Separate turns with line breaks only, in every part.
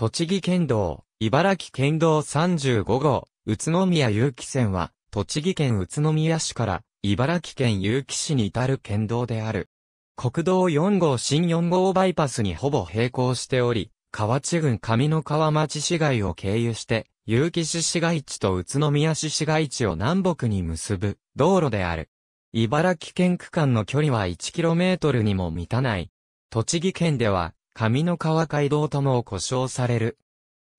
栃木県道、茨城県道35号、宇都宮有機線は、栃木県宇都宮市から、茨城県有機市に至る県道である。国道4号新4号バイパスにほぼ並行しており、河内郡上の川町市街を経由して、有機市市街地と宇都宮市市街地を南北に結ぶ道路である。茨城県区間の距離は 1km にも満たない。栃木県では上の川街道とも呼称される。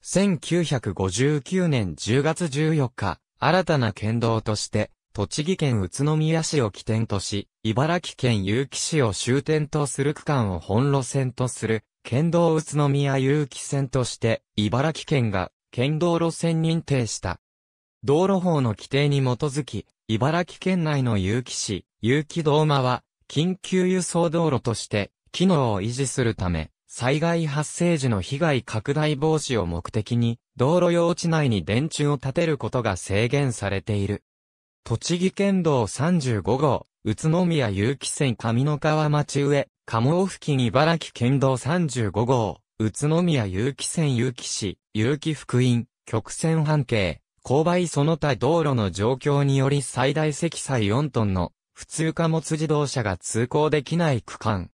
1959年10月14日、新たな県道として、栃木県宇都宮市を起点とし、茨城県結城市を終点とする区間を本路線とする、県道宇都宮結城線として、茨城県が県道路線認定した。道路法の規定に基づき、茨城県内の結城市、結城道間は、緊急輸送道路として、機能を維持するため、災害発生時の被害拡大防止を目的に、道路用地内に電柱を建てることが制限されている。栃木県道35号、宇都宮有機線上野川町上、鴨尾付近茨城県道35号、宇都宮有機線有機市、有機福音、曲線半径、勾配その他道路の状況により最大積載4トンの普通貨物自動車が通行できない区間。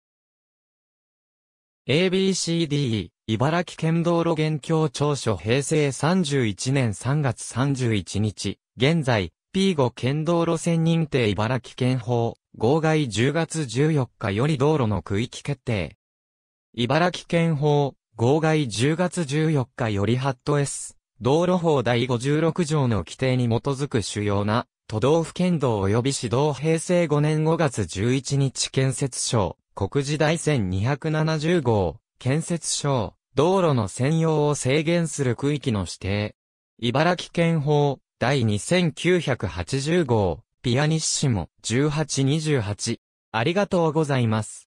ABCD、茨城県道路現況調書平成31年3月31日、現在、P5 県道路線認定茨城県法、号外10月14日より道路の区域決定。茨城県法、号外10月14日よりハット S、道路法第56条の規定に基づく主要な、都道府県道及び市道平成5年5月11日建設省、国時代1270号、建設省、道路の専用を制限する区域の指定。茨城県法、第2980号、ピアニッシモ、1828。ありがとうございます。